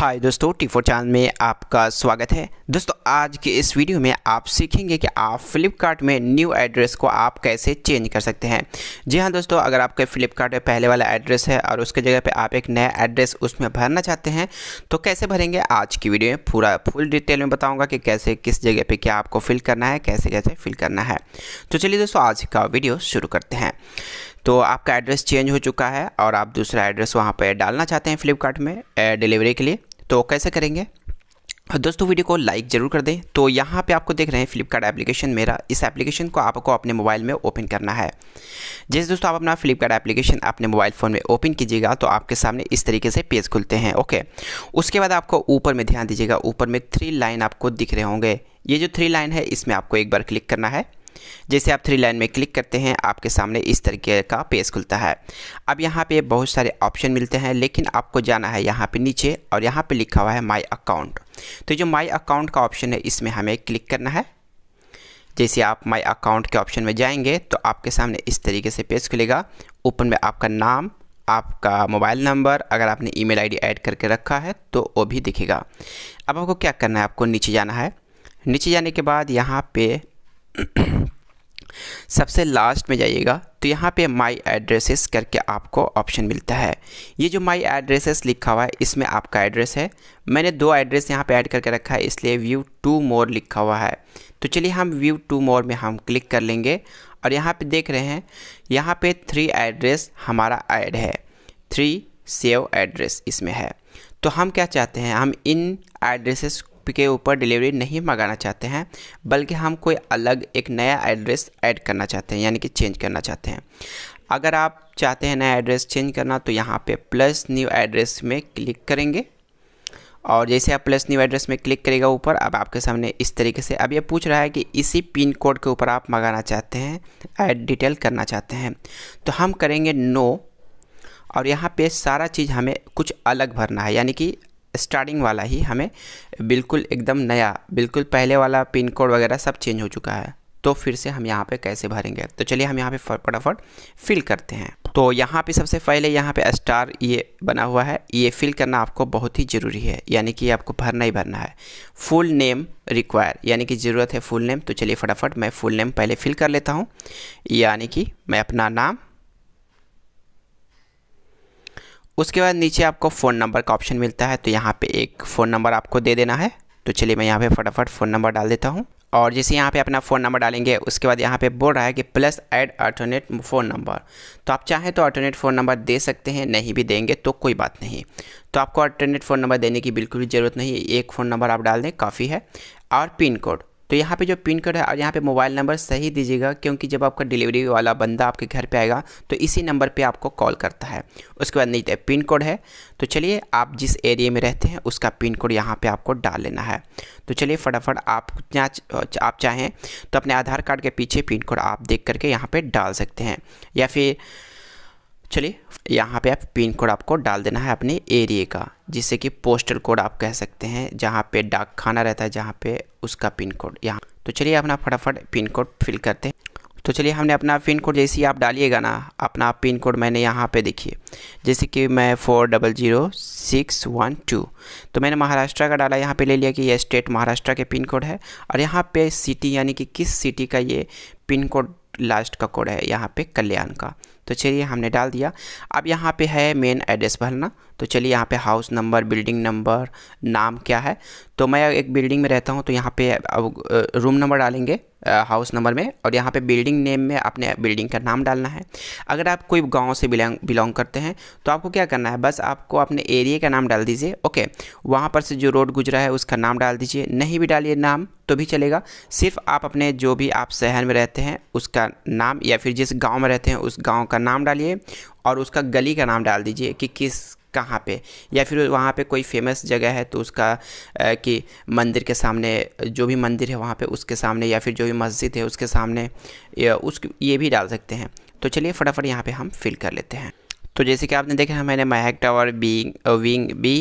हाय दोस्तों T four channel में आपका स्वागत है दोस्तों आज के इस वीडियो में आप सीखेंगे कि आप फ्लिपकार्ट में न्यू एड्रेस को आप कैसे चेंज कर सकते हैं जी हाँ दोस्तों अगर आपके फ्लिपकार्ट में पहले वाला एड्रेस है और उसके जगह पे आप एक नया एड्रेस उसमें भरना चाहते हैं तो कैसे भरेंगे आज की वीडियो में पूरा फुल डिटेल में बताऊँगा कि कैसे किस जगह पर क्या आपको फिल करना है कैसे कैसे फिल करना है तो चलिए दोस्तों आज का वीडियो शुरू करते हैं तो आपका एड्रेस चेंज हो चुका है और आप दूसरा एड्रेस वहाँ पर डालना चाहते हैं फ्लिपकार्ट में डिलीवरी के लिए तो कैसे करेंगे दोस्तों वीडियो को लाइक ज़रूर कर दें तो यहाँ पे आपको देख रहे हैं फ्लिपकार्ट एप्लीकेशन मेरा इस एप्लीकेशन को आपको अपने मोबाइल में ओपन करना है जैसे दोस्तों आप अपना फ्लिपकार्ट एप्लीकेशन अपने मोबाइल फ़ोन में ओपन कीजिएगा तो आपके सामने इस तरीके से पेज खुलते हैं ओके उसके बाद आपको ऊपर में ध्यान दीजिएगा ऊपर में थ्री लाइन आपको दिख रहे होंगे ये जो थ्री लाइन है इसमें आपको एक बार क्लिक करना है जैसे आप थ्री लाइन में क्लिक करते हैं आपके सामने इस तरीके का पेज खुलता है अब यहाँ पे बहुत सारे ऑप्शन मिलते हैं लेकिन आपको जाना है यहाँ पे नीचे और यहाँ पे लिखा हुआ है माई अकाउंट तो जो माई अकाउंट का ऑप्शन है इसमें हमें क्लिक करना है जैसे आप माई अकाउंट के ऑप्शन में जाएंगे तो आपके सामने इस तरीके से पेज खुलेगा ओपन में आपका नाम आपका मोबाइल नंबर अगर आपने ई मेल ऐड करके रखा है तो वो भी दिखेगा अब आपको क्या करना है आपको नीचे जाना है नीचे जाने के बाद यहाँ पे सबसे लास्ट में जाइएगा तो यहाँ पे माई एड्रेसेस करके आपको ऑप्शन मिलता है ये जो माई एड्रेसेस लिखा हुआ है इसमें आपका एड्रेस है मैंने दो एड्रेस यहाँ पे ऐड करके रखा है इसलिए व्यू टू मोर लिखा हुआ है तो चलिए हम व्यू टू मोर में हम क्लिक कर लेंगे और यहाँ पे देख रहे हैं यहाँ पे थ्री एड्रेस हमारा ऐड है थ्री सेव एड्रेस इसमें है तो हम क्या चाहते हैं हम इन एड्रेसेस के ऊपर डिलीवरी नहीं मंगाना चाहते हैं बल्कि हम कोई अलग एक नया एड्रेस ऐड करना चाहते हैं यानी कि चेंज करना चाहते हैं अगर आप चाहते हैं नया एड्रेस चेंज करना तो यहाँ पे प्लस न्यू एड्रेस में क्लिक करेंगे और जैसे आप प्लस न्यू एड्रेस में क्लिक करेगा ऊपर अब आपके सामने इस तरीके से अब ये पूछ रहा है कि इसी पिन कोड के ऊपर आप मंगाना चाहते हैं ऐड डिटेल करना चाहते हैं तो हम करेंगे नो और यहाँ पे सारा चीज़ हमें कुछ अलग भरना है यानी कि स्टार्टिंग वाला ही हमें बिल्कुल एकदम नया बिल्कुल पहले वाला पिन कोड वगैरह सब चेंज हो चुका है तो फिर से हम यहाँ पे कैसे भरेंगे तो चलिए हम यहाँ पे फटाफट फिल करते हैं तो यहाँ पे सबसे पहले यहाँ पे स्टार ये बना हुआ है ये फिल करना आपको बहुत ही ज़रूरी है यानी कि आपको भरना ही भरना है फुल नेम रिक्वायर यानी कि ज़रूरत है फुल नेम तो चलिए फटाफट मैं फुल नेम पहले फिल कर लेता हूँ यानी कि मैं अपना नाम उसके बाद नीचे आपको फ़ोन नंबर का ऑप्शन मिलता है तो यहाँ पे एक फ़ोन नंबर आपको दे देना है तो चलिए मैं यहाँ पे फटाफट फ़ोन नंबर डाल देता हूँ और जैसे यहाँ पे अपना फ़ोन नंबर डालेंगे उसके बाद यहाँ पे बोल रहा है कि plus add alternate phone number तो आप चाहें तो अल्टरनेट फ़ोन नंबर दे सकते हैं नहीं भी देंगे तो कोई बात नहीं तो आपको अल्टरनेट फ़ोन नंबर देने की बिल्कुल भी ज़रूरत नहीं एक फ़ोन नंबर आप डाल दें काफ़ी है और पिन कोड तो यहाँ पे जो पिन कोड है और यहाँ पे मोबाइल नंबर सही दीजिएगा क्योंकि जब आपका डिलीवरी वाला बंदा आपके घर पे आएगा तो इसी नंबर पे आपको कॉल करता है उसके बाद नीचे पिन कोड है तो चलिए आप जिस एरिया में रहते हैं उसका पिन कोड यहाँ पर आपको डाल लेना है तो चलिए फटाफट आप आप चाहें तो अपने आधार कार्ड के पीछे पिन कोड आप देख करके यहाँ पर डाल सकते हैं या फिर चलिए यहाँ पे आप पिन कोड आपको डाल देना है अपने एरिए का जिससे कि पोस्टल कोड आप कह सकते हैं जहाँ पे डाक खाना रहता है जहाँ पे उसका पिन कोड यहाँ तो चलिए अपना फटाफट पिन कोड फिल करते हैं तो चलिए हमने अपना पिन कोड जैसे ही आप डालिएगा ना अपना पिन कोड मैंने यहाँ पे देखिए जैसे कि मैं four double zero six one two तो मैंने महाराष्ट्र का डाला यहाँ पे ले लिया कि ये स्टेट महाराष्ट्र के पिन कोड है और यहाँ पे सिटी यानी कि किस सिटी का ये पिन कोड लास्ट का कोड है यहाँ पे कल्याण का तो चलिए हमने डाल दिया अब यहाँ पे है मेन एड्रेस भरना तो चलिए यहाँ पे हाउस नंबर बिल्डिंग नंबर नाम क्या है तो मैं एक बिल्डिंग में रहता हूँ तो यहाँ पे अब रूम नंबर डालेंगे हाउस नंबर में और यहाँ पे बिल्डिंग नेम में अपने बिल्डिंग का नाम डालना है अगर आप कोई गांव से बिलोंग बिलोंग करते हैं तो आपको क्या करना है बस आपको अपने एरिया का नाम डाल दीजिए ओके वहाँ पर से जो रोड गुजरा है उसका नाम डाल दीजिए नहीं भी डालिए नाम तो भी चलेगा सिर्फ आप अपने जो भी आप शहर में रहते हैं उसका नाम या फिर जिस गाँव में रहते हैं उस गाँव का नाम डालिए और उसका गली का नाम डाल दीजिए कि किस कहाँ पे या फिर वहाँ पे कोई फेमस जगह है तो उसका कि मंदिर के सामने जो भी मंदिर है वहाँ पे उसके सामने या फिर जो भी मस्जिद है उसके सामने उस ये भी डाल सकते हैं तो चलिए फटाफट यहाँ पे हम फिल कर लेते हैं तो जैसे कि आपने देखा मैंने Mahak tower B wing B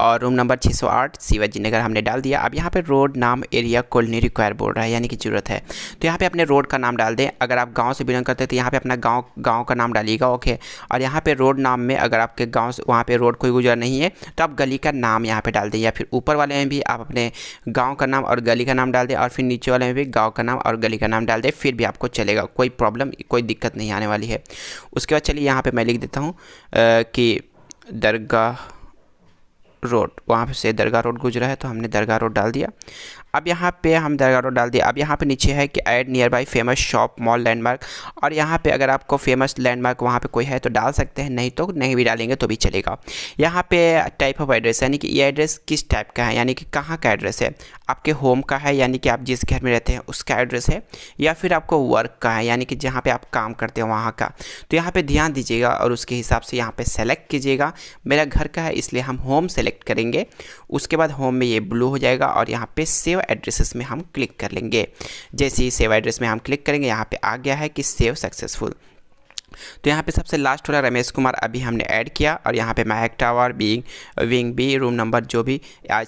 और रूम नंबर 608 शिवाजी नगर हमने डाल दिया अब यहाँ पे रोड नाम एरिया कॉलोनी रिक्वायर बोल रहा है यानी कि ज़रूरत है तो यहाँ पे अपने रोड का नाम डाल दें अगर आप गांव से बिलोंग करते हैं तो यहाँ पे अपना गांव गांव का नाम डालिएगा ओके और यहाँ पे रोड नाम में अगर आपके गाँव से वहाँ पर रोड कोई गुजर नहीं है तो आप गली का नाम यहाँ पर डाल दें या फिर ऊपर वाले में भी आप अपने गाँव का नाम और गली का नाम डाल दें और फिर नीचे वाले में भी गाँव का नाम और गली का नाम डाल दें फिर भी आपको चलेगा कोई प्रॉब्लम कोई दिक्कत नहीं आने वाली है उसके बाद चलिए यहाँ पर मैं लिख देता हूँ की दरगाह रोड वहाँ से दरगाह रोड गुजरा है तो हमने दरगाह रोड डाल दिया अब यहाँ पे हम दरगाह डाल दिए अब यहाँ पे नीचे है कि add near by famous shop mall landmark और यहाँ पे अगर आपको फेमस लैंडमार्क वहाँ पे कोई है तो डाल सकते हैं नहीं तो नहीं भी डालेंगे तो भी चलेगा यहाँ पे टाइप ऑफ एड्रेस यानी कि ये एड्रेस किस टाइप का है यानी कि कहाँ का एड्रेस है आपके होम का है यानी कि आप जिस घर में रहते हैं उसका एड्रेस है या फिर आपको वर्क का है यानी कि जहाँ पर आप काम करते हैं वहाँ का तो यहाँ पर ध्यान दीजिएगा और उसके हिसाब से यहाँ पर सेलेक्ट कीजिएगा मेरा घर का है इसलिए हम होम सेलेक्ट करेंगे उसके बाद होम में ये ब्लू हो जाएगा और यहाँ पर सेव एड्रेसेस में हम क्लिक कर लेंगे जैसे ही सेव एड्रेस में हम क्लिक करेंगे यहाँ पे आ गया है कि सेव सक्सेसफुल तो यहाँ पे सबसे लास्ट वाला रमेश कुमार अभी हमने ऐड किया और यहाँ पे Mahak tower wing wing B room number जो भी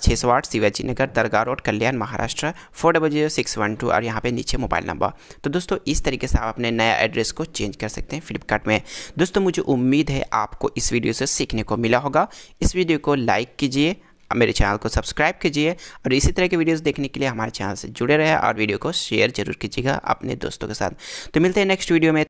छः सौ आठ शिवाजी नगर दरगाह road Kalyan Maharashtra four double zero six one two और यहाँ पे नीचे मोबाइल नंबर तो दोस्तों इस तरीके से आप अपने नया एड्रेस को चेंज कर सकते हैं फ्लिपकार्ट में दोस्तों मुझे उम्मीद है आपको इस वीडियो से सीखने को मिला होगा इस वीडियो को लाइक कीजिए मेरे चैनल को सब्सक्राइब कीजिए और इसी तरह के वीडियोस देखने के लिए हमारे चैनल से जुड़े रहें और वीडियो को शेयर जरूर कीजिएगा अपने दोस्तों के साथ तो मिलते हैं नेक्स्ट वीडियो में